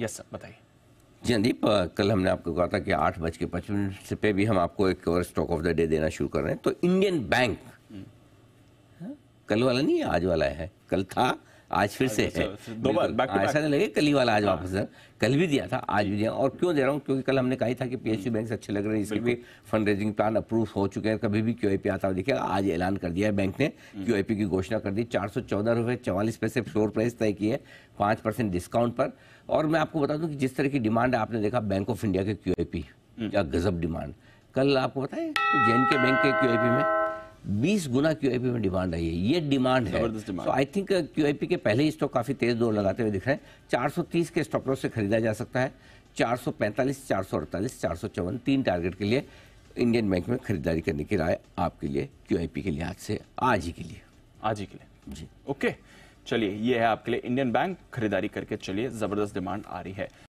Yes sir बताइए जी अंदीप कल हमने आपको कहा था कि आठ बज के पचपन मिनट पे भी हम आपको एक और स्टॉक ऑफ द डे देना शुरू कर रहे हैं तो इंडियन बैंक हम्म। हाँ? कल वाला नहीं आज वाला है कल था आज फिर से अच्छा, है हाँ, ऐसा नहीं लगे कल ही वाला आज हाँ। वापस है कल भी दिया था आज भी दिया और क्यों दे रहा हूँ क्योंकि कल हमने कहा था कि पीएचयू बैंक हम्म। अच्छे लग रहे हैं इसके भी फंड रेजिंग प्लान अप्रूव हो चुके हैं कभी भी क्यू आता है देखिए आज ऐलान कर दिया है बैंक ने क्यू हम्म। की घोषणा कर दी चार सौ चौदह रुपये चवालीस पैसे फ्लोर प्राइस तय किए पाँच परसेंट डिस्काउंट पर और मैं आपको बता दूँ कि जिस तरह की डिमांड आपने देखा बैंक ऑफ इंडिया के हम्म। क्यू या गजब डिमांड कल आपको बताएं जे के बैंक के क्यू में बीस गुना पी में डिमांड आई है ये डिमांड है तो आई थिंक पी के पहले ही स्टॉक काफी तेज दौड़ लगाते हुए दिख रहे हैं तीस के स्टॉप लॉस से खरीदा जा सकता है चार सौ चौवन तीन टारगेट के लिए इंडियन बैंक में खरीदारी करने की राय आपके लिए क्यूआईपी के लिहाज से आज ही के लिए आज ही के लिए जी ओके चलिए ये है आपके लिए इंडियन बैंक खरीदारी करके चलिए जबरदस्त डिमांड आ रही है